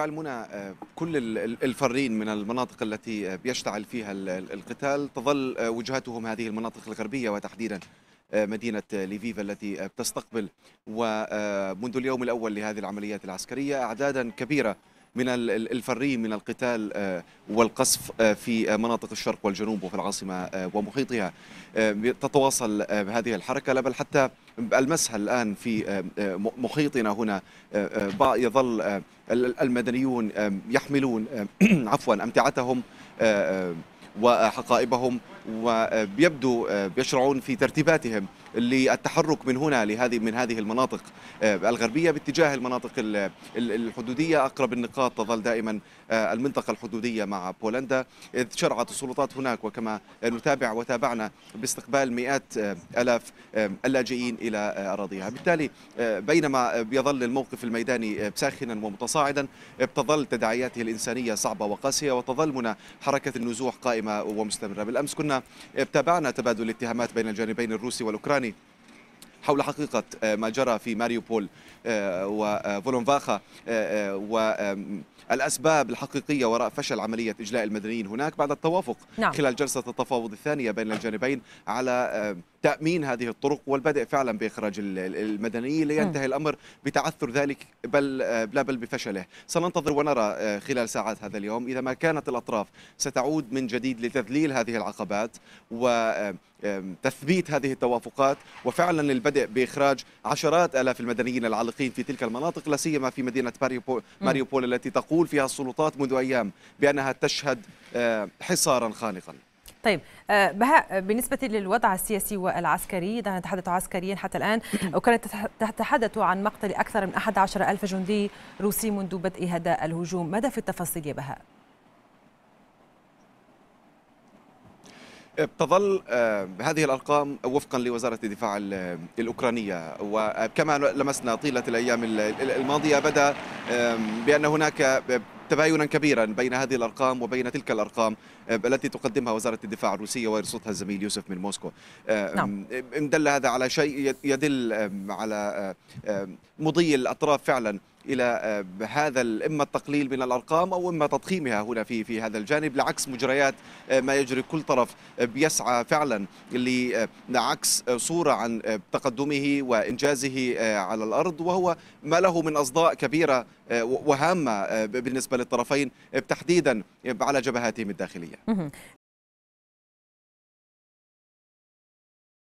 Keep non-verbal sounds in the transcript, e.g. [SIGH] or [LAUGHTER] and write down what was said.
قال منى آه، كل الفرين من المناطق التي آه، يشتعل فيها القتال تظل آه، وجهتهم هذه المناطق الغربيه وتحديدا مدينة ليفيفا التي تستقبل ومنذ اليوم الأول لهذه العمليات العسكرية أعدادا كبيرة من الفري من القتال آه، والقصف آه، في آه، مناطق الشرق والجنوب وفي العاصمة ومحيطها تتواصل هذه الحركة لا بل حتى المسها الآن في محيطنا هنا يظل المدنيون يحملون [CLEARS THROAT] عفوا أمتعتهم وحقائبهم وبيبدو بيشرعون في ترتيباتهم للتحرك من هنا لهذه من هذه المناطق الغربيه باتجاه المناطق الحدوديه اقرب النقاط تظل دائما المنطقه الحدوديه مع بولندا اذ شرعت السلطات هناك وكما نتابع وتابعنا باستقبال مئات الاف اللاجئين الى اراضيها بالتالي بينما يظل الموقف الميداني ساخنا ومتصاعدا بتظل تداعياته الانسانيه صعبه وقاسيه وتظل هنا حركه النزوح قائمه دائمه ومستمرة بالأمس كنا تابعنا تبادل الاتهامات بين الجانبين الروسي والأوكراني حول حقيقة آه، ما جرى في ماريوبول آه، وفولونفاخا آه، والأسباب الحقيقية وراء فشل عملية إجلاء المدنيين هناك بعد التوافق نعم. خلال جلسة التفاوض الثانية بين الجانبين على تامين هذه الطرق والبدء فعلا باخراج المدنيين لينتهي الامر بتعثر ذلك بل لا بل بفشله سننتظر ونرى آه، خلال ساعات هذا اليوم اذا ما كانت الاطراف ستعود من جديد لتذليل هذه العقبات و آه، تثبيت هذه التوافقات وفعلا البدء باخراج عشرات الاف المدنيين العالقين في تلك المناطق لا سيما في مدينه ماريوبول التي تقول فيها السلطات منذ ايام بانها تشهد آه، حصارا خانقا طيب آه، بهاء بالنسبة للوضع السياسي والعسكري دعنا نتحدث عسكريا حتى الآن أوكرانيا تتحدث عن مقتل أكثر من 11 ألف جندي روسي منذ بدء هذا الهجوم ماذا في التفاصيل يا بهاء؟ تظل آه، هذه الارقام وفقا لوزاره الدفاع الاوكرانيه وكما لمسنا طيله الايام الماضيه بدا بان هناك تباينا كبيرا بين هذه الارقام وبين تلك الارقام آه، التي تقدمها وزاره الدفاع الروسيه ويرصدها الزميل يوسف من موسكو آه، نعم. ان دل هذا على شيء يدل على آه، مضي الاطراف فعلا الى آه، هذا اما التقليل من الارقام او اما تضخيمها هنا في في هذا الجانب لعكس مجريات آه، ما يجري كل طرف آه، بيسعى فعلا لعكس صوره عن تقدمه وانجازه على الارض وهو ما له من اصداء كبيره وهامه بالنسبه للطرفين تحديدا على جبهاتهم الداخليه.